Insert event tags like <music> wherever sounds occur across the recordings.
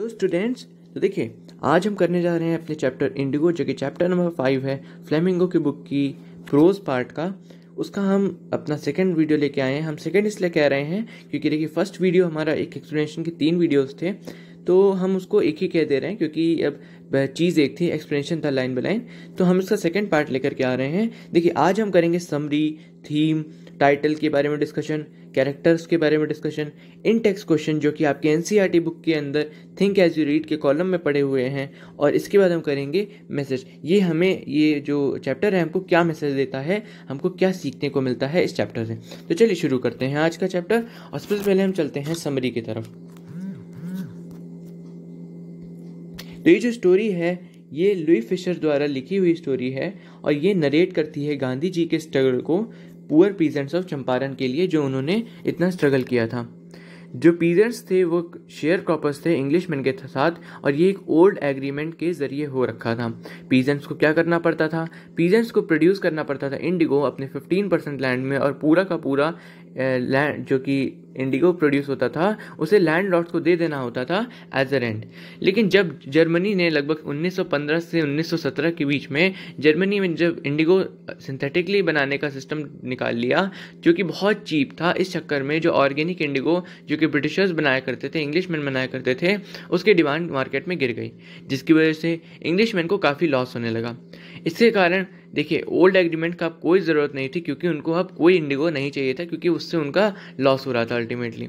Hello तो students तो देखिए आज हम करने जा रहे हैं अपने चैप्टर इंडिगो जो कि चैप्टर नंबर फाइव है फ्लेमिंगो की बुक की प्रोज पार्ट का उसका हम अपना सेकंड वीडियो लेके आए हैं हम सेकंड इसलिए कह रहे हैं क्योंकि देखिए फर्स्ट वीडियो हमारा एक एक्सप्लेनेशन के तीन वीडियोस थे तो हम उसको एक ही कह दे रहे हैं क्योंकि अब चीज़ एक थी एक्सप्लेनेशन था लाइन बाई लाइन तो हम इसका सेकंड पार्ट लेकर के आ रहे हैं देखिए आज हम करेंगे समरी थीम टाइटल के बारे में डिस्कशन कैरेक्टर्स के बारे में डिस्कशन इन टेक्स क्वेश्चन जो कि आपके एन बुक e के अंदर थिंक एज यू रीड के कॉलम में पड़े हुए हैं और इसके बाद हम करेंगे मैसेज ये हमें ये जो चैप्टर है हमको क्या मैसेज देता है हमको क्या सीखने को मिलता है इस चैप्टर से तो चलिए शुरू करते हैं आज का चैप्टर और सबसे पहले हम चलते हैं समरी की तरफ तो ये जो स्टोरी है ये लुई फिशर द्वारा लिखी हुई स्टोरी है और ये नरेट करती है गांधी जी के स्ट्रगल को पुअर पीजेंट्स ऑफ चंपारण के लिए जो उन्होंने इतना स्ट्रगल किया था जो पीजेंट्स थे वो शेयर क्रॉपर्स थे इंग्लिश मैन के साथ और ये एक ओल्ड एग्रीमेंट के ज़रिए हो रखा था पीजेंट्स को क्या करना पड़ता था पीजेंट्स को प्रोड्यूस करना पड़ता था इंडिगो अपने 15 परसेंट लैंड में और पूरा का पूरा लैंड जो कि इंडिगो प्रोड्यूस होता था उसे लैंड लॉट्स को दे देना होता था एज अ रेंट लेकिन जब जर्मनी ने लगभग 1915 से 1917 के बीच में जर्मनी में जब इंडिगो सिंथेटिकली बनाने का सिस्टम निकाल लिया जो कि बहुत चीप था इस चक्कर में जो ऑर्गेनिक इंडिगो जो कि ब्रिटिशर्स बनाया करते थे मैन बनाया करते थे उसकी डिमांड मार्केट में गिर गई जिसकी वजह से मैन को काफ़ी लॉस होने लगा इसके कारण देखिए ओल्ड एग्रीमेंट का कोई ज़रूरत नहीं थी क्योंकि उनको अब कोई इंडिगो नहीं चाहिए था क्योंकि उससे उनका लॉस हो रहा था अल्टीमेटली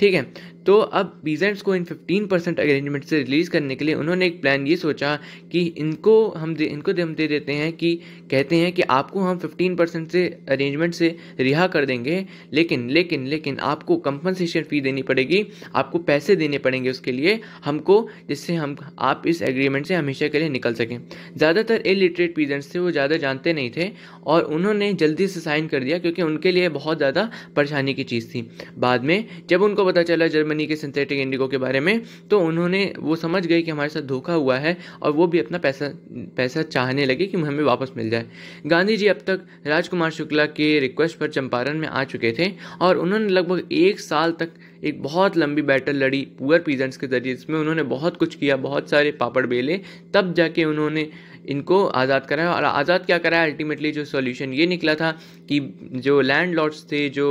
ठीक है तो अब पीजेंट्स को इन 15 परसेंट अरेंजमेंट से रिलीज करने के लिए उन्होंने एक प्लान ये सोचा कि इनको हम दे इनको हम दे देते हैं कि कहते हैं कि आपको हम 15 परसेंट से अरेंजमेंट से रिहा कर देंगे लेकिन लेकिन लेकिन आपको कंपनसेशन फ़ी देनी पड़ेगी आपको पैसे देने पड़ेंगे उसके लिए हमको जिससे हम आप इस एग्रीमेंट से हमेशा के लिए निकल सकें ज़्यादातर इलिटरेट पीजेंट्स थे वो ज़्यादा जानते नहीं थे और उन्होंने जल्दी से साइन कर दिया क्योंकि उनके लिए बहुत ज़्यादा परेशानी की चीज़ थी बाद में जब उनको पता चला जर्मनी के सिंथेटिक इंडिगो के बारे में तो उन्होंने वो समझ गए कि हमारे साथ धोखा हुआ है और वो भी अपना पैसा पैसा चाहने लगे कि हमें वापस मिल जाए गांधी जी अब तक राजकुमार शुक्ला के रिक्वेस्ट पर चंपारण में आ चुके थे और उन्होंने लगभग एक साल तक एक बहुत लंबी बैटल लड़ी पुअर पीजेंट्स के जरिए जिसमें उन्होंने बहुत कुछ किया बहुत सारे पापड़ बेले तब जाके उन्होंने इनको आज़ाद कराया और आज़ाद क्या कराया अल्टीमेटली जो सॉल्यूशन ये निकला था कि जो लैंड लॉर्ड्स थे जो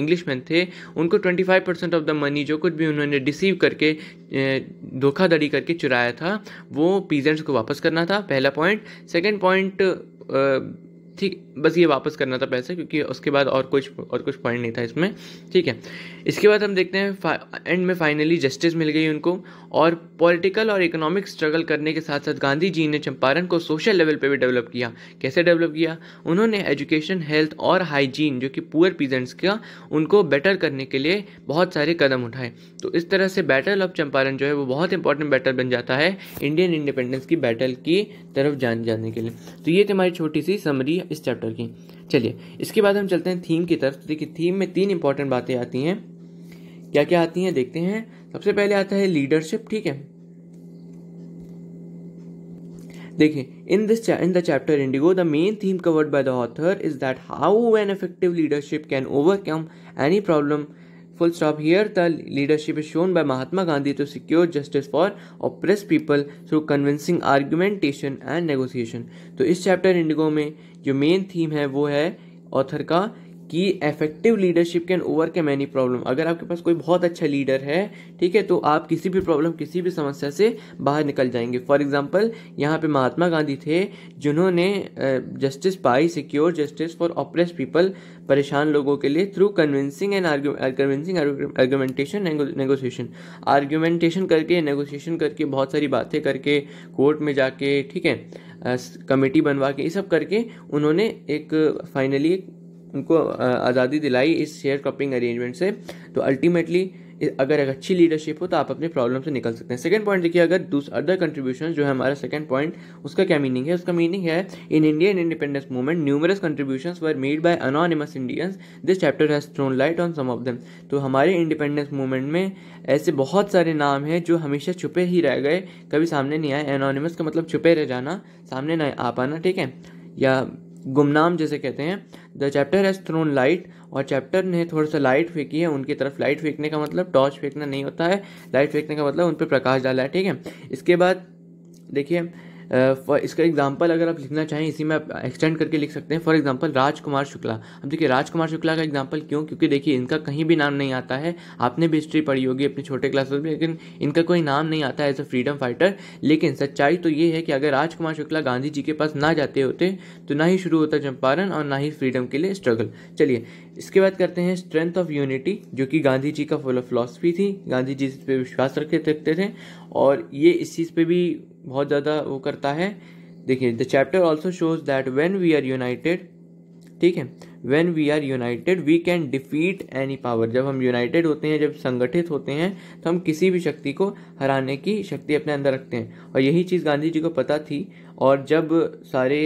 इंग्लिश मैन थे उनको 25 परसेंट ऑफ द मनी जो कुछ भी उन्होंने रिसीव करके धोखाधड़ी करके चुराया था वो पीजेंट्स को वापस करना था पहला पॉइंट सेकेंड पॉइंट ठीक बस ये वापस करना था पैसे क्योंकि उसके बाद और कुछ और कुछ पॉइंट नहीं था इसमें ठीक है इसके बाद हम देखते हैं एंड में फाइनली जस्टिस मिल गई उनको और पॉलिटिकल और इकोनॉमिक स्ट्रगल करने के साथ साथ गांधी जी ने चंपारण को सोशल लेवल पर भी डेवलप किया कैसे डेवलप किया उन्होंने एजुकेशन हेल्थ और हाइजीन जो कि पुअर पीजेंट्स का उनको बेटर करने के लिए बहुत सारे कदम उठाए तो इस तरह से बैटल ऑफ चंपारण जो है वो बहुत इंपॉर्टेंट बैटल बन जाता है इंडियन इंडिपेंडेंस की बैटल की तरफ जान जाने के लिए तो ये थी हमारी छोटी सी समरी इस चैप्टर चैप्टर की चलिए इसके बाद हम चलते हैं थीम की तरफ तो देखिए थीम में तीन इंपॉर्टेंट बातें आती हैं क्या क्या आती हैं देखते हैं सबसे पहले आता है लीडरशिप ठीक है देखिए in this in the chapter indigo the main theme covered by the author is that how an effective leadership can overcome any problem full stop here the leadership is shown by Mahatma Gandhi to secure justice for oppressed people through convincing argumentation and negotiation तो इस chapter Indigo में जो main theme है वो है author का कि effective leadership can overcome many problem अगर आपके पास कोई बहुत अच्छा लीडर है ठीक है तो आप किसी भी प्रॉब्लम किसी भी समस्या से बाहर निकल जाएंगे फॉर एग्जाम्पल यहाँ पे महात्मा गांधी थे जिन्होंने जस्टिस पाई secure justice for oppressed people परेशान लोगों के लिए through convincing and convincing argumentation negotiation argumentation करके नेगोशिएशन करके बहुत सारी बातें करके कोर्ट में जाके ठीक है कमेटी बनवा के ये सब करके उन्होंने एक फाइनली एक उनको आज़ादी दिलाई इस शेयर क्रॉपिंग अरेंजमेंट से तो अल्टीमेटली अगर एक अच्छी लीडरशिप हो तो आप अपने प्रॉब्लम से निकल सकते हैं सेकंड पॉइंट देखिए अगर अदर कंट्रीब्यूशन जो है हमारा सेकंड पॉइंट उसका क्या मीनिंग है उसका मीनिंग है in Indian independence movement numerous contribution were made by anonymous Indians this chapter has thrown light on some of them तो हमारे इंडिपेंडेंस मूवमेंट में ऐसे बहुत सारे नाम हैं जो हमेशा छुपे ही रह गए कभी सामने नहीं आए एनोनिमस का मतलब छुपे रह जाना सामने ना आ पाना ठीक है या गुमनाम जैसे कहते हैं the chapter has thrown light और चैप्टर ने थोड़ा सा लाइट फेंकी है उनकी तरफ लाइट फेंकने का मतलब टॉर्च फेंकना नहीं होता है लाइट फेंकने का मतलब उन पर प्रकाश डाला है ठीक है इसके बाद देखिए फॉर इसका एग्जाम्पल अगर आप लिखना चाहें इसी में आप एक्सटेंड करके लिख सकते हैं फॉर एग्जाम्पल राजकुमार शुक्ला अब देखिए राजकुमार शुक्ला का एग्जाम्पल क्यों क्योंकि देखिए इनका कहीं भी नाम नहीं आता है आपने भी हिस्ट्री पढ़ी होगी अपने छोटे क्लासेस में लेकिन इनका कोई नाम नहीं आता है एज अ फ्रीडम फाइटर लेकिन सच्चाई तो ये है कि अगर राजकुमार शुक्ला गांधी जी के पास ना जाते होते तो ना ही शुरू होता चंपारण और ना ही फ्रीडम के लिए स्ट्रगल चलिए इसके बाद करते हैं स्ट्रेंथ ऑफ यूनिटी जो कि गांधी जी का फुल ऑफ फिलॉसफी थी गांधी जी इस पर विश्वास रखे रखते थे और ये इस चीज़ पर भी बहुत ज़्यादा वो करता है देखिए the chapter also shows that when we are united ठीक है when we are united we can defeat any power जब हम यूनाइटेड होते हैं जब संगठित होते हैं तो हम किसी भी शक्ति को हराने की शक्ति अपने अंदर रखते हैं और यही चीज़ गांधी जी को पता थी और जब सारे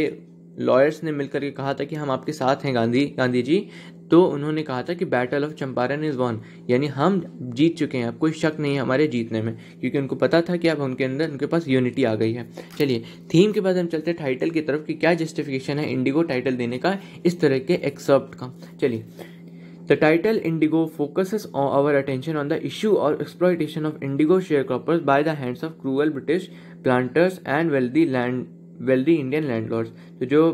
लॉयर्स ने मिलकर के कहा था कि हम आपके साथ हैं गांधी गांधी जी तो उन्होंने कहा था कि battle of Champaran is won यानी हम जीत चुके हैं अब कोई शक नहीं है हमारे जीतने में क्योंकि उनको पता था कि अब उनके अंदर उनके पास यूनिटी आ गई है चलिए थीम के बाद हम चलते हैं टाइटल की तरफ कि क्या जस्टिफिकेशन है इंडिगो टाइटल देने का इस तरह के एक्सेप्ट का चलिए the title indigo focus our attention on the issue और exploitation of indigo share croppers by the hands of cruel British planters and wealthy land wealthy Indian land तो जो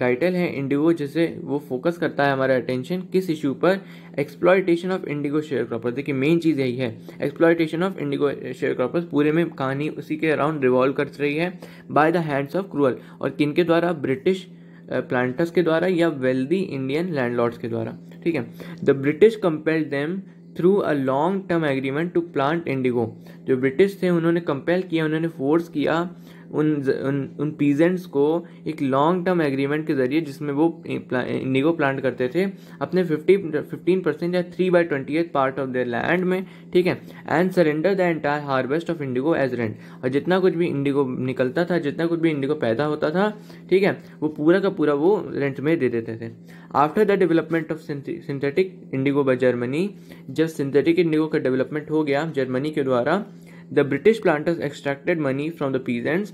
टाइटल है इंडिगो जिसे वो फोकस करता है हमारा अटेंशन किस इशू पर exploitation of indigo share cropper देखिए मेन चीज़ यही है exploitation of indigo share croppers पूरे में कहानी उसी के अराउंड रिवॉल्व कर रही है by the hands of cruel और किन के द्वारा ब्रिटिश प्लांटर्स के द्वारा या वेल्दी इंडियन लैंडलॉर्ड्स के द्वारा ठीक है the British compare them through a long term agreement to plant indigo जो ब्रिटिश थे उन्होंने कंपेल किया उन्होंने फोर्स किया उन उन उन पीजेंट्स को एक लॉन्ग टर्म एग्रीमेंट के जरिए जिसमें वो इंडिगो प्लांट करते थे अपने फिफ्टी फिफ्टीन परसेंट या three by twenty part of their land में ठीक है and surrender the entire harvest of indigo as rent और जितना कुछ भी इंडिगो निकलता था जितना कुछ भी इंडिगो पैदा होता था ठीक है वो पूरा का पूरा वो रेंट में दे देते थे after the development of synthetic indigo by Germany जब सिंथेटिक इंडिगो का डेवलपमेंट हो गया जर्मनी के द्वारा The British planters extracted money from the peasants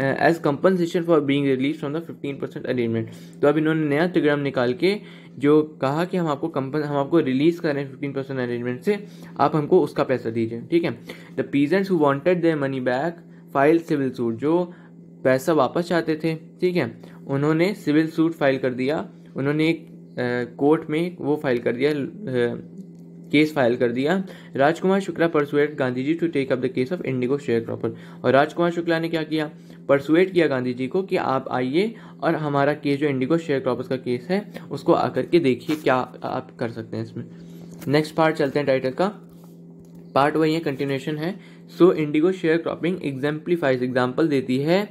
as compensation for being release from the fifteen percent arrangement तो अब इन्होंने नया टेलीग्राम निकाल के जो कहा कि हम आपको कंपन हम आपको रिलीज कर रहे हैं फिफ्टीन परसेंट अरेंजमेंट से आप हमको उसका पैसा दीजिए ठीक है the peasants who wanted their money back file civil suit जो पैसा वापस चाहते थे ठीक है उन्होंने सिविल सूट फाइल कर दिया उन्होंने एक कोर्ट uh, में वो फाइल कर दिया uh, केस फाइल कर दिया Rajkumar Shukla persuaded Gandhi ji to take up the case of indigo share cropper और राजकुमार शुक्ला ने क्या किया परसुएट किया गांधी जी को कि आप आइए और हमारा केस जो इंडिगो शेयर क्रॉपर्स का केस है उसको आकर के देखिए क्या आप कर सकते हैं इसमें नेक्स्ट पार्ट चलते हैं टाइटल का पार्ट वही है कंटिन्यूशन है so indigo share cropping exemplifies example देती है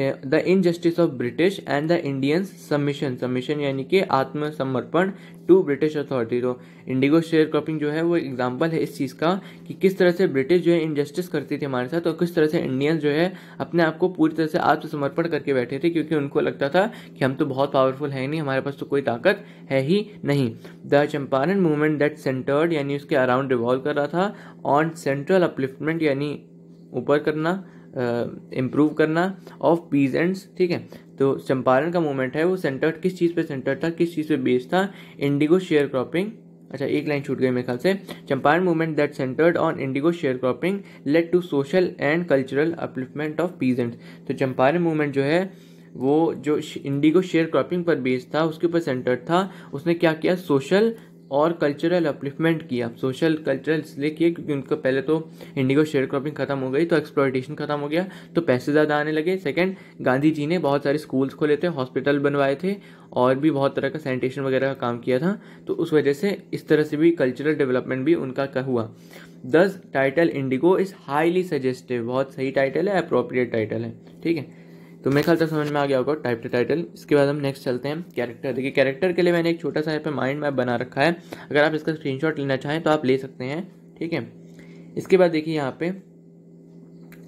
the injustice of British and the Indians submission submission यानी कि आत्मसमर्पण टू ब्रिटिश अथॉरिटी तो इंडिगो शेयर क्रॉपिंग जो है वो एग्जाम्पल है इस चीज़ का कि किस तरह से ब्रिटिश जो है इनजस्टिस करती थी हमारे साथ और किस तरह से इंडियंस जो है अपने आप को पूरी तरह से आत्मसमर्पण करके बैठे थे क्योंकि उनको लगता था कि हम तो बहुत पावरफुल हैं नहीं हमारे पास तो कोई ताकत है ही नहीं the Champaran movement that centered यानी उसके अराउंड रिवॉल्व कर रहा था ऑन सेंट्रल अपलिफ्टमेंट यानी ऊपर करना इम्प्रूव करना ऑफ पीजेंट्स ठीक है तो चंपारण का मूवमेंट है वो सेंटर्ड किस चीज़ पे सेंटर था किस चीज़ पे बेस्ड था इंडिगो शेयर क्रॉपिंग अच्छा एक लाइन छूट गई मेरे ख्याल से Champaran movement that centered on indigo share cropping led to social and cultural upliftment of peasants तो चंपारण मूवमेंट जो है वो जो इंडिगो शेयर क्रॉपिंग पर बेस्ड था उसके ऊपर सेंटर्ड था उसने क्या किया सोशल और कल्चरल अपलिफ्टमेंट की आप सोशल कल्चरल इसलिए किए क्योंकि उनका पहले तो इंडिगो शेयर क्रॉपिंग खत्म हो गई तो एक्सप्लोटेशन खत्म हो गया तो पैसे ज़्यादा आने लगे सेकंड गांधी जी ने बहुत सारे स्कूल्स खोले थे हॉस्पिटल बनवाए थे और भी बहुत तरह का सैनिटेशन वगैरह का काम किया था तो उस वजह से इस तरह से भी कल्चरल डेवलपमेंट भी उनका का हुआ this title indigo is highly suggestive बहुत सही टाइटल है अप्रोप्रिएट टाइटल है ठीक है तो मेरे ख्याल तक समझ में आ गया होगा टाइप टू टाइटल इसके बाद हम नेक्स्ट चलते हैं कैरेक्टर देखिए कैरेक्टर के लिए मैंने एक छोटा सा यहाँ पे माइंड मैप बना रखा है अगर आप इसका स्क्रीन लेना चाहें तो आप ले सकते हैं ठीक है इसके बाद देखिए यहाँ पे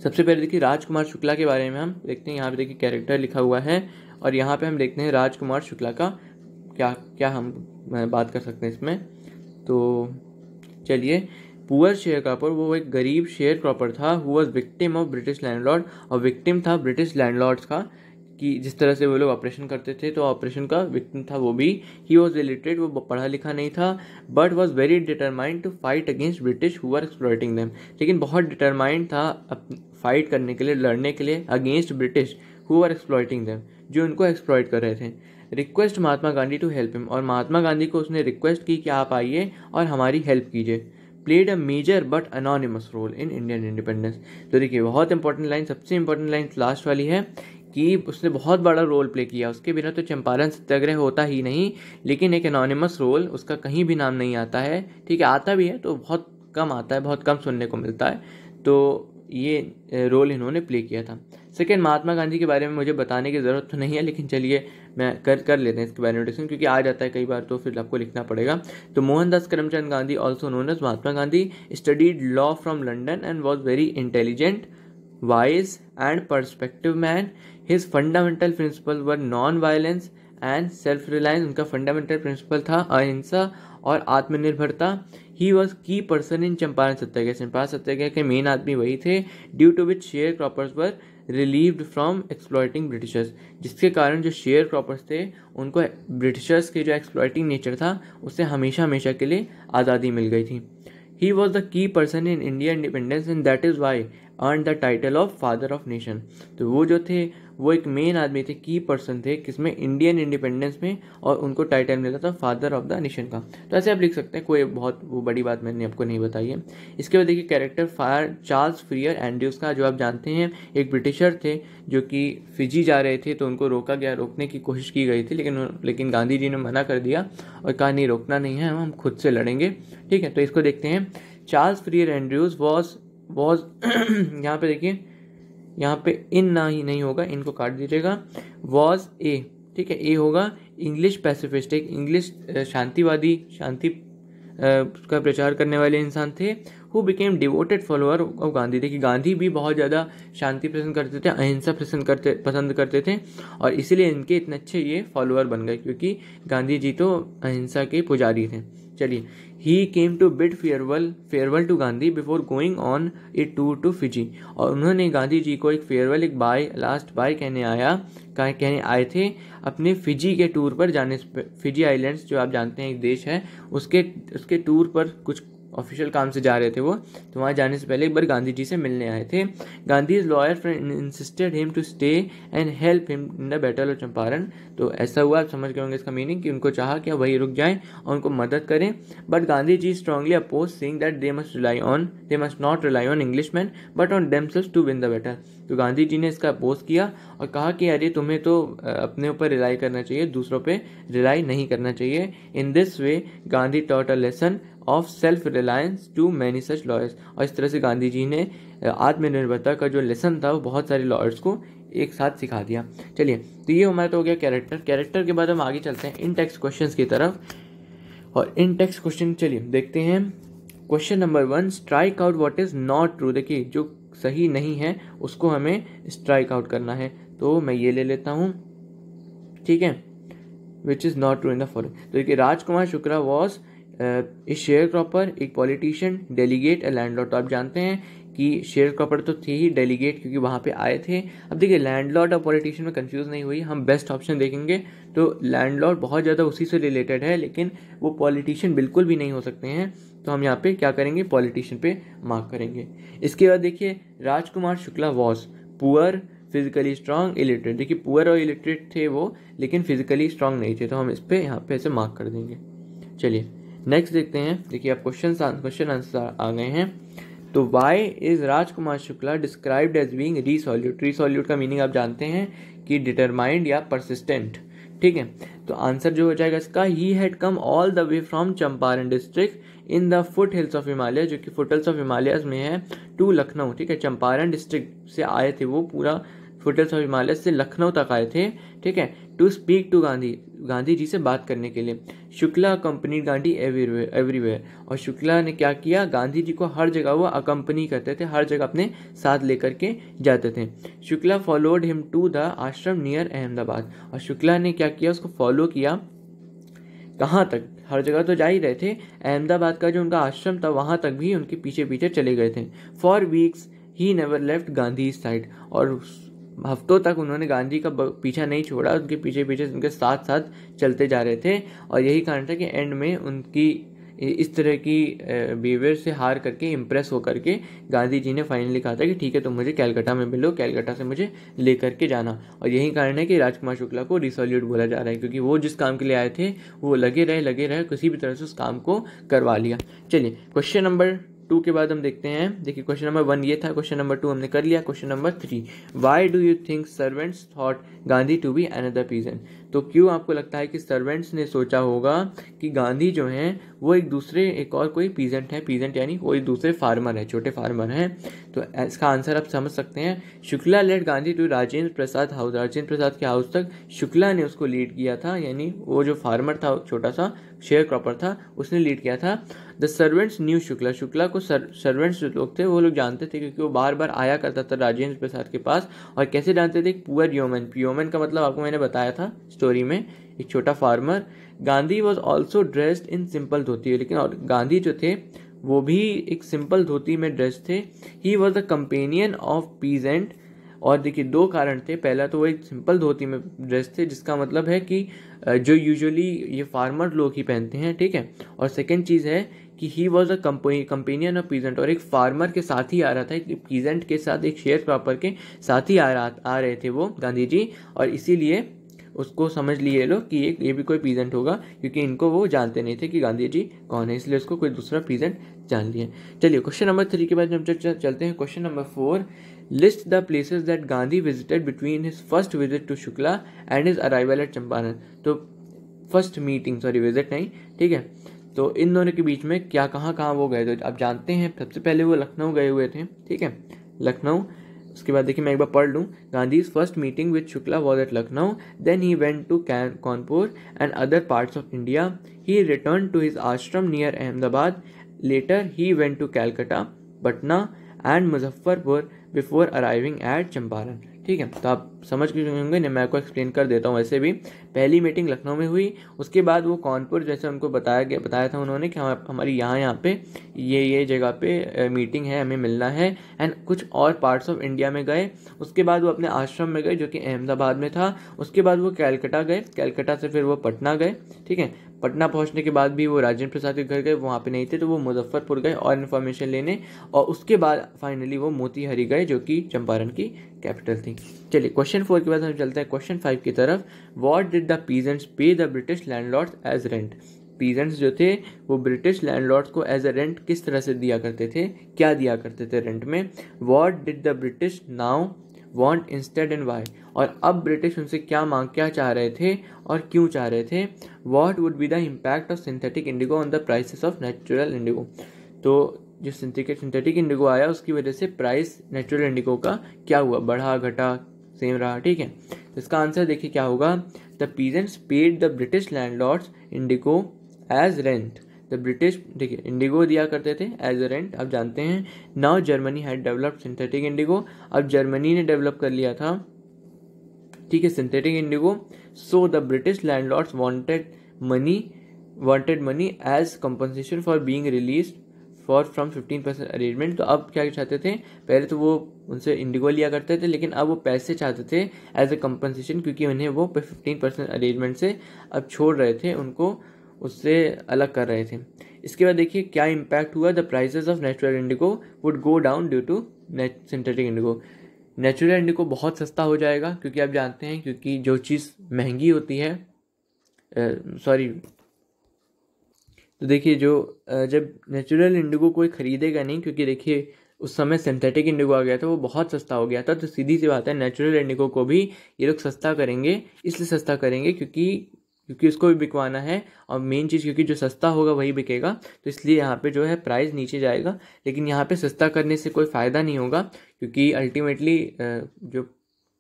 सबसे पहले देखिए राजकुमार शुक्ला के बारे में हम देखते हैं यहाँ पे देखिए कैरेक्टर लिखा हुआ है और यहाँ पे हम देखते हैं राजकुमार शुक्ला का क्या क्या हम बात कर सकते हैं इसमें तो चलिए पुअर शेयर क्रॉपर वो एक गरीब शेयर क्रॉपर था who was victim of British landlord और विक्टिम था ब्रिटिश लैंडलॉर्ड्स का कि जिस तरह से वो लोग ऑपरेशन करते थे तो ऑपरेशन का विक्टिम था वो भी ही वॉज रिलेटेड वो पढ़ा लिखा नहीं था but was very determined to fight against British who are exploiting them लेकिन बहुत डिटरमाइंड था फाइट करने के लिए लड़ने के लिए against British who are exploiting them जो उनको एक्सप्लॉयट कर रहे थे request Mahatma Gandhi to help him और महात्मा गांधी को उसने रिक्वेस्ट की कि आप आइए और हमारी हेल्प कीजिए played a major but anonymous role in Indian independence तो देखिए बहुत इंपॉर्टेंट लाइन सबसे इंपॉर्टेंट लाइन लास्ट वाली है कि उसने बहुत बड़ा रोल प्ले किया उसके बिना तो चंपारण सत्याग्रह होता ही नहीं लेकिन एक अनोनिमस रोल उसका कहीं भी नाम नहीं आता है ठीक है आता भी है तो बहुत कम आता है बहुत कम सुनने को मिलता है तो ये रोल इन्होंने प्ले किया था सेकेंड महात्मा गांधी के बारे में मुझे बताने की ज़रूरत तो नहीं है लेकिन चलिए मैं कर कर लेते हैं इसके बारे में डिस्कशन क्योंकि आ जाता है कई बार तो फिर आपको लिखना पड़ेगा तो Mohandas Karamchand Gandhi also known as Mahatma Gandhi studied law from London and was very intelligent wise and perspective man his fundamental principle were non violence and self reliance उनका फंडामेंटल प्रिंसिपल था अहिंसा और आत्मनिर्भरता he was key person in Champaran Satyagraha Champaran Satyagraha के main आदमी वही थे due to which share croppers पर रिलीव्ड फ्रॉम एक्सप्लॉयटिंग ब्रिटिशर्स जिसके कारण जो शेयर क्रॉपर्स थे उनको ब्रिटिशर्स के जो एक्सप्लॉयटिंग नेचर था उससे हमेशा हमेशा के लिए आज़ादी मिल गई थी he was the key person in India independence and that is why earn the title of father of nation तो वो जो थे वो एक मेन आदमी थे की पर्सन थे किसमें इंडियन इंडिपेंडेंस में और उनको टाइटल मिला था फादर ऑफ द नेशन का तो ऐसे आप लिख सकते हैं कोई बहुत वो बड़ी बात मैंने आपको नहीं बताई है इसके बाद देखिए कैरेक्टर फायर चार्ल्स फ्रियर एंड्रयूज का जो आप जानते हैं एक ब्रिटिशर थे जो कि फिजी जा रहे थे तो उनको रोका गया रोकने की कोशिश की गई थी लेकिन लेकिन गांधी जी ने मना कर दिया और कहा नहीं रोकना नहीं है हम खुद से लड़ेंगे ठीक है तो इसको देखते हैं Charles Freer Andrews was was <clears throat> यहाँ पे देखिए यहाँ पे इन ना ही नहीं होगा इनको काट दीजिएगा वॉज ए ठीक है ए होगा इंग्लिश पैसिफिस्ट एक इंग्लिश शांतिवादी शांति का प्रचार करने वाले इंसान थे who became devoted follower of Gandhi देखिए गांधी भी बहुत ज़्यादा शांति पसंद करते थे अहिंसा पसंद करते पसंद करते थे और इसीलिए इनके इतने अच्छे ये फॉलोअर बन गए क्योंकि गांधी जी तो अहिंसा के पुजारी थे चलिए he came to bid farewell farewell to Gandhi before going on a tour to Fiji और उन्होंने गांधी जी को एक फेयरवेल एक बाय लास्ट बाय कहने आया कहने आए थे अपने फिजी के टूर पर जाने फिजी आइलैंड्स जो आप जानते हैं एक देश है उसके उसके टूर पर कुछ ऑफिशियल काम से जा रहे थे वो तो वहाँ जाने से पहले एक बार गांधी जी से मिलने आए थे Gandhi lawyer friend insisted him to stay and help him in the battle of Champaran तो ऐसा हुआ आप समझ गए होंगे इसका मीनिंग कि उनको चाहा कि वही रुक जाएं और उनको मदद करें but Gandhi ji strongly opposing that they must rely on they must not rely on English man but on themselves to win the battle तो गांधी जी ने इसका अपोज किया और कहा कि अरे तुम्हें तो अपने ऊपर रिलाई करना चाहिए दूसरों पे रिलाई नहीं करना चाहिए in this way Gandhi taught a lesson of self reliance to many such lawyers और इस तरह से गांधी जी ने आत्मनिर्भरता का जो लेसन था वो बहुत सारे लॉयर्स को एक साथ सिखा दिया चलिए तो ये हमारा तो हो गया कैरेक्टर कैरेक्टर के बाद हम आगे चलते हैं इन टेक्स क्वेश्चन की तरफ और इन टेक्स क्वेश्चन चलिए देखते हैं question number one strike out what is not true देखिए जो सही नहीं है उसको हमें स्ट्राइक आउट करना है तो मैं ये ले लेता हूँ ठीक है which is not true in the following तो देखिए Rajkumar Shukla was a sharecropper एक पॉलिटिशियन डेलीगेट ए लॉर्ड तो आप जानते हैं कि शेयर क्रॉपर तो थे ही डेलीगेट क्योंकि वहाँ पे आए थे अब देखिए लैंड लॉर्ड और पॉलिटिशियन में कंफ्यूज नहीं हुई हम बेस्ट ऑप्शन देखेंगे तो लैंड लॉर्ड बहुत ज़्यादा उसी से रिलेटेड है लेकिन वो पॉलिटिशियन बिल्कुल भी नहीं हो सकते हैं तो हम यहाँ पे क्या करेंगे पॉलिटिशियन पे मार्क करेंगे इसके बाद देखिए Rajkumar Shukla was poor physically strong illiterate देखिए पुअर और इलिटरेट थे वो लेकिन फिजिकली स्ट्रांग नहीं थे तो हम इस पर यहाँ पे ऐसे मार्क कर देंगे चलिए नेक्स्ट देखते हैं देखिए आप क्वेश्चन क्वेश्चन आंसर आ गए हैं तो why is Rajkumar Shukla described as being resolute resolute का मीनिंग आप जानते हैं कि डिटरमाइंड या परसिस्टेंट ठीक है तो आंसर जो हो जाएगा इसका ही had come all the way from Champaran district in the foothills of Himalaya जो कि फुट हिल्स ऑफ हिमालयस में है टू लखनऊ ठीक है चंपारण डिस्ट्रिक्ट से आए थे वो पूरा फुटल्स ऑफ हिमालय से लखनऊ तक आए थे ठीक है to speak to Gandhi Gandhi ji से बात करने के लिए Shukla accompany Gandhi everywhere everywhere और शुक्ला ने क्या किया गांधी जी को हर जगह वो अकम्पनी करते थे हर जगह अपने साथ लेकर के जाते थे Shukla followed him to the ashram near Ahmedabad और शुक्ला ने क्या किया उसको फॉलो किया कहाँ तक हर जगह तो जा ही रहे थे अहमदाबाद का जो उनका आश्रम था वहाँ तक भी उनके पीछे पीछे चले गए थे for weeks he never left Gandhi side और हफ्तों तक उन्होंने गांधी का पीछा नहीं छोड़ा उनके पीछे पीछे उनके साथ साथ चलते जा रहे थे और यही कारण था कि एंड में उनकी इस तरह की बिहेवियर से हार करके इम्प्रेस होकर के गांधी जी ने फाइनली कहा था कि ठीक है तुम तो मुझे कैलकाटा में मिलो कैलकाटा से मुझे ले करके जाना और यही कारण है कि राजकुमार शुक्ला को रिसोल्यूट बोला जा रहा है क्योंकि वो जिस काम के लिए आए थे वो लगे रहे लगे रहे किसी भी तरह से उस काम को करवा लिया चलिए क्वेश्चन नंबर टू के बाद हम देखते हैं देखिए क्वेश्चन नंबर वन ये था क्वेश्चन नंबर टू हमने कर लिया question number three why do you think servants thought Gandhi to be another peasant तो क्यों आपको लगता है कि सर्वेंट्स ने सोचा होगा कि गांधी जो हैं वो एक दूसरे एक और कोई पीजेंट है पीजेंट यानी कोई दूसरे फार्मर है छोटे फार्मर हैं तो इसका आंसर आप समझ सकते हैं Shukla led Gandhi to Rajendra Prasad house Rajendra Prasad के हाउस तक शुक्ला ने उसको लीड किया था यानी वो जो फार्मर था छोटा सा शेयर क्रॉपर था उसने लीड किया था the servants knew Shukla Shukla को सर, सर्वेंट्स जो लोग थे वो लोग जानते थे क्योंकि वो बार बार आया करता था राजेंद्र प्रसाद के पास और कैसे जानते थे पुअर योमन प्योमन का मतलब आपको मैंने बताया था स्टोरी में एक छोटा farmer Gandhi was also dressed in simple dhoti लेकिन और गांधी जो थे वो भी एक सिंपल धोती में ड्रेस थे he was the companion of peasant और देखिए दो कारण थे पहला तो वो एक सिंपल धोती में ड्रेस थे जिसका मतलब है कि जो यूजुअली ये फार्मर लोग ही पहनते हैं ठीक है और सेकेंड चीज़ है कि he was a companion of peasant और एक फार्मर के साथ ही आ रहा था एक पीजेंट के साथ एक शेयर प्रॉपर के साथ ही आ रहा आ रहे थे वो गांधी जी और इसीलिए उसको समझ लिए लोग कि ये ये भी कोई पीजेंट होगा क्योंकि इनको वो जानते नहीं थे कि गांधी जी कौन है इसलिए उसको कोई दूसरा पीजेंट जान लिए चलिए क्वेश्चन नंबर थ्री के बाद हम चलते हैं question number four list the places that Gandhi visited between his first visit to Shukla and his arrival at Champaran तो फर्स्ट मीटिंग सॉरी विजिट नहीं ठीक है तो इन दोनों के बीच में क्या कहाँ कहाँ वो गए थे आप जानते हैं सबसे पहले वो लखनऊ गए हुए थे ठीक है लखनऊ उसके बाद देखिए मैं एक बार पढ़ लूँ Gandhi first meeting with Shukla was at Lucknow then he went to can Kanpur and other parts of India he return to his ashram near Ahmedabad later he went to Calcutta Patna and Muzaffarpur before arriving at Champaran ठीक है तो आप समझ के होंगे नहीं मैं आपको एक्सप्लेन कर देता हूँ वैसे भी पहली मीटिंग लखनऊ में हुई उसके बाद वो कानपुर जैसे उनको बताया गया बताया था उन्होंने कि हम हमारी यहाँ यहाँ पे ये ये जगह पे मीटिंग है हमें मिलना है एंड कुछ और पार्ट्स ऑफ इंडिया में गए उसके बाद वो अपने आश्रम में गए जो कि अहमदाबाद में था उसके बाद वो कैलकटा गए कैलकटा से फिर वो पटना गए ठीक है पटना पहुंचने के बाद भी वो राजेंद्र प्रसाद के घर गए वहाँ पे नहीं थे तो वो मुजफ्फरपुर गए और इन्फॉर्मेशन लेने और उसके बाद फाइनली वो मोतीहरी गए जो कि चंपारण की कैपिटल थी चलिए क्वेश्चन फोर के बाद हम चलते हैं क्वेश्चन फाइव की तरफ what did the peasants pay the British landlords as rent peasants जो थे वो ब्रिटिश लैंडलॉर्ड्स को एज अ रेंट किस तरह से दिया करते थे क्या दिया करते थे रेंट में what did the British now want instead and why और अब ब्रिटिश उनसे क्या मांग क्या चाह रहे थे और क्यों चाह रहे थे what would be the impact of synthetic indigo on the prices of natural indigo तो जो सिंथेटिक सिंथेटिक इंडिगो आया उसकी वजह से प्राइस नेचुरल इंडिगो का क्या हुआ बढ़ा घटा सेम रहा ठीक है तो इसका आंसर देखिए क्या होगा the peasants paid the British landlords indigo as rent the British देखिए इंडिगो दिया करते थे एज अ रेंट आप जानते हैं now Germany had developed synthetic indigo अब जर्मनी ने डेवलप कर लिया था ठीक है synthetic indigo so the British landlords wanted money wanted money as compensation for being release for from fifteen percent arrangement तो अब क्या चाहते थे पहले तो वो उनसे इंडिगो लिया करते थे लेकिन अब वो पैसे चाहते थे एज ए कंपनसेशन क्योंकि उन्हें वो फिफ्टीन परसेंट अरेंजमेंट से अब छोड़ रहे थे उनको उससे अलग कर रहे थे इसके बाद देखिए क्या इम्पैक्ट हुआ the prices of natural indigo would go down due to synthetic indigo natural indigo बहुत सस्ता हो जाएगा क्योंकि आप जानते हैं क्योंकि जो चीज़ महंगी होती है सॉरी तो देखिए जो जब नेचुरल इंडिगो कोई ख़रीदेगा नहीं क्योंकि देखिए उस समय सिंथेटिक इंडिगो आ गया था वो बहुत सस्ता हो गया था तो सीधी सी बात है नेचुरल इंडिगो को भी ये लोग सस्ता करेंगे इसलिए सस्ता करेंगे क्योंकि क्योंकि उसको भी बिकवाना है और मेन चीज़ क्योंकि जो सस्ता होगा वही बिकेगा तो इसलिए यहाँ पे जो है प्राइस नीचे जाएगा लेकिन यहाँ पे सस्ता करने से कोई फ़ायदा नहीं होगा क्योंकि अल्टीमेटली जो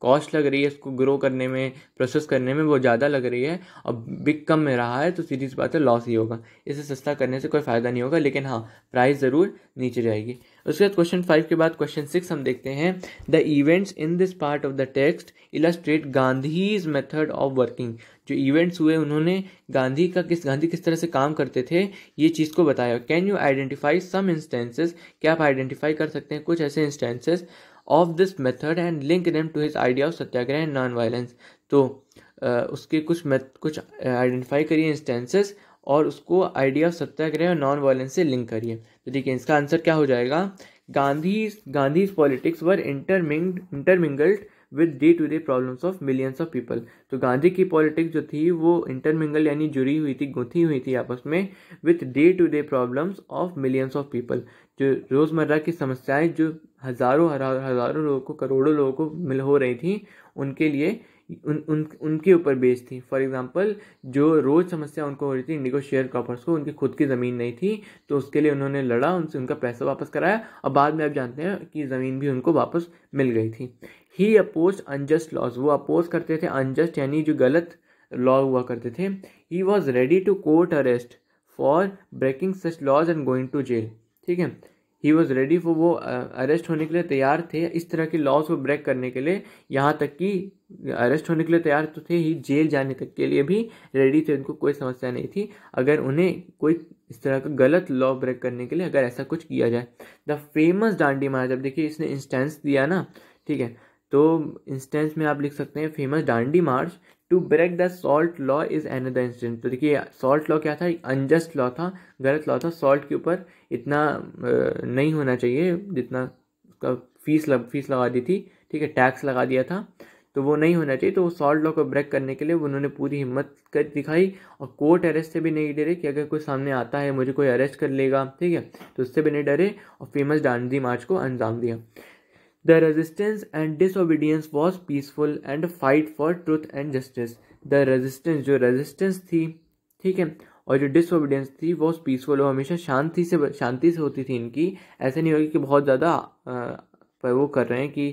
कॉस्ट लग रही है इसको ग्रो करने में प्रोसेस करने में वो ज़्यादा लग रही है और बिक कम में रहा है तो सीधी सी बात है लॉस ही होगा इसे सस्ता करने से कोई फ़ायदा नहीं होगा लेकिन हाँ प्राइस ज़रूर नीचे जाएगी उसके बाद क्वेश्चन फाइव के बाद क्वेश्चन सिक्स हम देखते हैं the events in this part of the text illustrate Gandhi's method of working जो इवेंट्स हुए उन्होंने गांधी का किस गांधी किस तरह से काम करते थे ये चीज़ को बताया can you identify some instances क्या आप आइडेंटिफाई कर सकते हैं कुछ ऐसे instances of this method and link them to his idea of satyagraha and non violence तो उसके कुछ कुछ आइडेंटिफाई करिए इंस्टेंसेस और उसको आइडिया ऑफ सत्याग्रह और नॉन वायलेंस से लिंक करिए तो देखिए इसका आंसर क्या हो जाएगा Gandhi Gandhi's politics were intermingle intermingled with day to day problems of millions of people तो गांधी की पॉलिटिक्स जो थी वो इंटरमिंगल यानी जुड़ी हुई थी गुंथी हुई थी आपस में with day to day problems of millions of people जो रोज़मर्रा की समस्याएं जो हज़ारों हज़ारों लोगों को करोड़ों लोगों को मिल हो रही थी उनके लिए उन उन उनके ऊपर बेस थी फॉर एग्जांपल जो रोज़ समस्या उनको हो रही थी इंडिगो शेयर क्रॉपर्स को उनकी खुद की ज़मीन नहीं थी तो उसके लिए उन्होंने लड़ा उनसे उनका पैसा वापस कराया और बाद में आप जानते हैं कि ज़मीन भी उनको वापस मिल गई थी ही अपोज अनजस्ट लॉज वो अपोज करते थे अनजस्ट यानी जो गलत लॉ हुआ करते थे he was ready to court arrest for breaking such laws and going to jail ठीक है ही वॉज रेडी फॉर वो अरेस्ट होने के लिए तैयार थे इस तरह के लॉज को ब्रेक करने के लिए यहाँ तक कि अरेस्ट होने के लिए तैयार तो थे ही जेल जाने तक के लिए भी रेडी थे उनको कोई समस्या नहीं थी अगर उन्हें कोई इस तरह का गलत लॉ ब्रेक करने के लिए अगर ऐसा कुछ किया जाए द फेमस डांडी महाराज अब देखिए इसने इंस्टेंस दिया ना ठीक है तो इंस्टेंस में आप लिख सकते हैं famous Dandi march to break the salt law is another instance तो देखिए सॉल्ट लॉ क्या था अनजस्ट लॉ था गलत लॉ था सॉल्ट के ऊपर इतना नहीं होना चाहिए जितना उसका फीस लग फीस लगा दी थी ठीक है टैक्स लगा दिया था तो वो नहीं होना चाहिए तो वो सॉल्ट लॉ को ब्रेक करने के लिए उन्होंने पूरी हिम्मत कर दिखाई और कोर्ट अरेस्ट से भी नहीं डरे कि अगर कोई सामने आता है मुझे कोई अरेस्ट कर लेगा ठीक है तो उससे भी नहीं डरे और फेमस डांडी मार्च को अंजाम दिया The resistance and disobedience was peaceful and a fight for truth and justice. The resistance जो रेजिस्टेंस थी ठीक है और जो डिसोबीडियंस थी वो पीसफुल और हमेशा शांति से शांति से होती थी इनकी ऐसे नहीं होगी कि बहुत ज़्यादा वो कर रहे हैं कि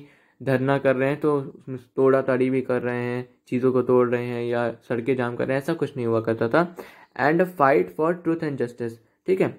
धरना कर रहे हैं तो उसमें तोड़ा ताड़ी भी कर रहे हैं चीज़ों को तोड़ रहे हैं या सड़कें जाम कर रहे हैं ऐसा कुछ नहीं हुआ करता था and fight for truth and justice ठीक है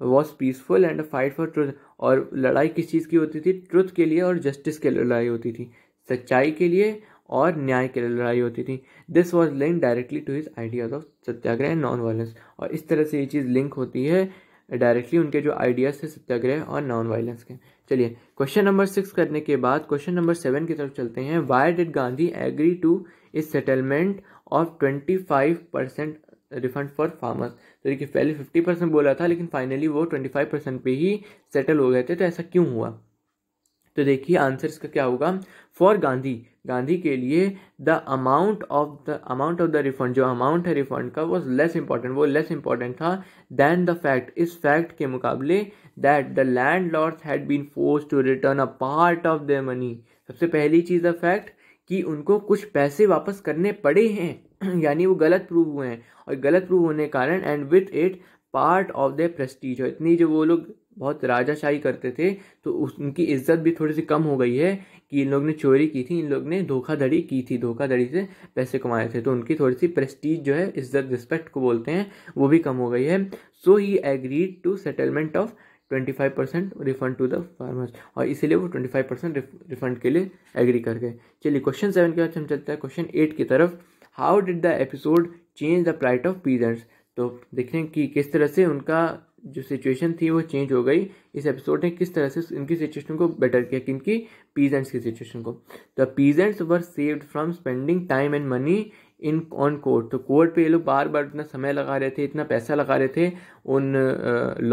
was peaceful and fight for truth और लड़ाई किस चीज़ की होती थी ट्रुथ के लिए और जस्टिस के लिए लड़ाई होती थी सच्चाई के लिए और न्याय के लिए लड़ाई होती थी this was link directly to his ideas of satyagraha and non violence और इस तरह से ये चीज़ लिंक होती है डायरेक्टली उनके जो आइडियाज़ थे सत्याग्रह और नॉन वायलेंस के चलिए क्वेश्चन नंबर सिक्स करने के बाद क्वेश्चन नंबर सेवन की तरफ चलते हैं why did Gandhi agree to इस settlement of twenty five percent refund for farmers तो देखिए पहले फिफ्टी परसेंट बोला था लेकिन फाइनली वो ट्वेंटी फाइव परसेंट पर ही सेटल हो गए थे तो ऐसा क्यों हुआ तो देखिए आंसर इसका क्या होगा फॉर गांधी गांधी के लिए the amount of the amount of the refund जो अमाउंट है रिफंड का वो लेस इंपॉर्टेंट वो लेस इंपॉर्टेंट था दैन द फैक्ट इस फैक्ट के मुकाबले that the landlords had been force to return a part of the money सबसे पहली चीज़ द फैक्ट कि उनको कुछ पैसे वापस करने पड़े हैं <clears throat> यानी वो गलत प्रूव हुए हैं और गलत प्रूव होने के कारण and with it part of the prestige और इतनी जो वो लोग बहुत राजाशाही करते थे तो उनकी इज्जत भी थोड़ी सी कम हो गई है कि इन लोग ने चोरी की थी इन लोग ने धोखाधड़ी की थी धोखाधड़ी से पैसे कमाए थे तो उनकी थोड़ी सी प्रेस्टीज जो है इज्जत रिस्पेक्ट को बोलते हैं वो भी कम हो गई है so he agreed to settlement of twenty five percent refund to the farmers और इसीलिए वो ट्वेंटी फाइव परसेंट रिफंड के लिए एग्री कर गए चलिए क्वेश्चन सेवन के बाद हम चलते हैं क्वेश्चन एट की तरफ how did the episode change the plight of peasants तो देखें कि किस तरह से उनका जो सिचुएशन थी वो चेंज हो गई इस एपिसोड ने किस तरह से इनकी सिचुएशन को बेटर किया कि इनकी पीजेंट्स की सिचुएशन को the peasants were saved from spending time and money in on court तो कोर्ट पे ये लोग बार बार इतना समय लगा रहे थे इतना पैसा लगा रहे थे उन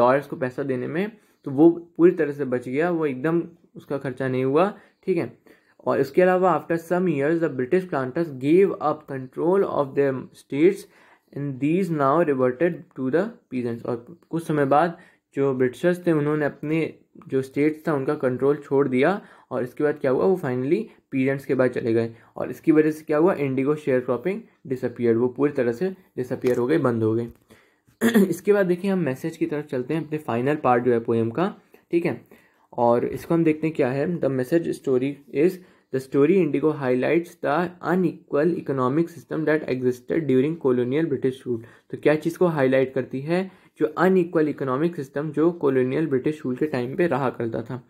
लॉयर्स को पैसा देने में तो वो पूरी तरह से बच गया वो एकदम उसका खर्चा नहीं हुआ ठीक है और इसके अलावा after some years the British planters gave up control of the estates in these now reverted to the peasants और कुछ समय बाद जो ब्रिटिशर्स थे उन्होंने अपने जो स्टेट्स था उनका कंट्रोल छोड़ दिया और इसके बाद क्या हुआ वो फाइनली पीजेंट्स के बाद चले गए और इसकी वजह से क्या हुआ इंडिगो शेयर क्रॉपिंग डिसअपियर वो पूरी तरह से डिसअपियर हो गए बंद हो गई <clears throat> इसके बाद देखिए हम मैसेज की तरफ चलते हैं अपने फाइनल पार्ट जो है पोएम का ठीक है और इसको हम देखते हैं क्या है the message story is the story indigo highlight the unequal economic system that existed during colonial British rule तो क्या चीज़ को हाईलाइट करती है जो अनइक्वल इकोनॉमिक सिस्टम जो कॉलोनियल ब्रिटिश रूल के टाइम पे रहा करता था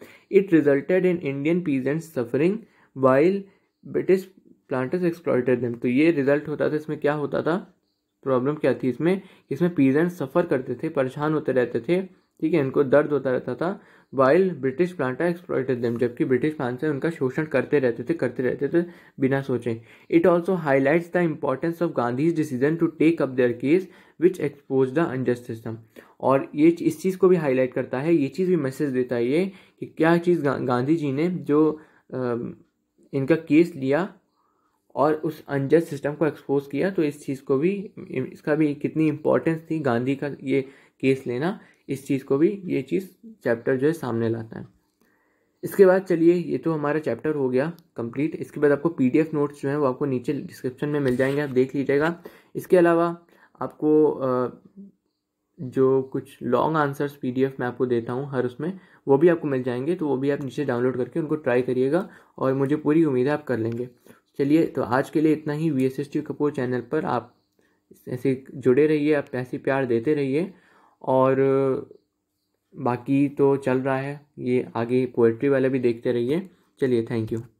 it resulted in Indian peasants suffering while British planters exploited them तो ये रिजल्ट होता था इसमें क्या होता था प्रॉब्लम क्या थी इसमें इसमें पीजेंट सफ़र करते थे परेशान होते रहते थे ठीक है इनको दर्द होता रहता था while British planters exploited them जबकि ब्रिटिश से उनका शोषण करते रहते थे करते रहते थे बिना सोचे it also highlights the importance of Gandhi's decision to take up their case which expose the unjust system और ये इस चीज़ को भी हाईलाइट करता है ये चीज़ भी मैसेज देता है ये कि क्या चीज़ गा, गांधी जी ने जो आ, इनका केस लिया और उस अनजस्ट सिस्टम को एक्सपोज किया तो इस चीज़ को भी इसका भी कितनी इम्पोर्टेंस थी गांधी का ये केस लेना इस चीज़ को भी ये चीज़ चैप्टर जो है सामने लाता है इसके बाद चलिए ये तो हमारा चैप्टर हो गया कंप्लीट इसके बाद आपको पीडीएफ नोट्स जो हैं वो आपको नीचे डिस्क्रिप्शन में मिल जाएंगे आप देख लीजिएगा इसके अलावा आपको जो कुछ लॉन्ग आंसर्स पीडीएफ मैं आपको देता हूँ हर उसमें वो भी आपको मिल जाएंगे तो वो भी आप नीचे डाउनलोड करके उनको ट्राई करिएगा और मुझे पूरी उम्मीद है आप कर लेंगे चलिए तो आज के लिए इतना ही V S S T Kapoor channel पर आप ऐसे जुड़े रहिए आप ऐसे प्यार देते रहिए और बाकी तो चल रहा है ये आगे पोएट्री वाला भी देखते रहिए चलिए थैंक यू